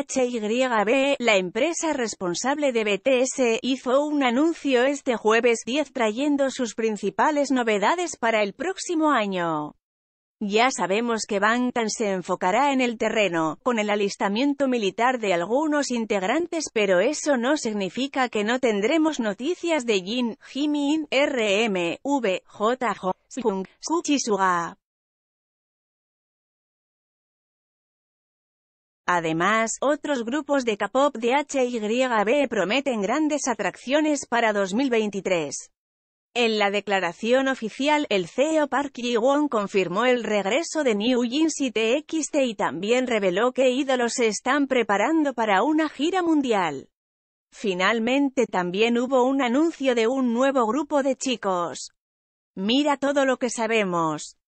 HYB, la empresa responsable de BTS, hizo un anuncio este jueves 10 trayendo sus principales novedades para el próximo año. Ya sabemos que Bangtan se enfocará en el terreno, con el alistamiento militar de algunos integrantes pero eso no significa que no tendremos noticias de Jin, Jimin, RM, V, J, Ho, y Suga. Además, otros grupos de K-pop de HYB prometen grandes atracciones para 2023. En la declaración oficial, el CEO Park Ji-won confirmó el regreso de New Jeans y TXT y también reveló que ídolos se están preparando para una gira mundial. Finalmente también hubo un anuncio de un nuevo grupo de chicos. Mira todo lo que sabemos.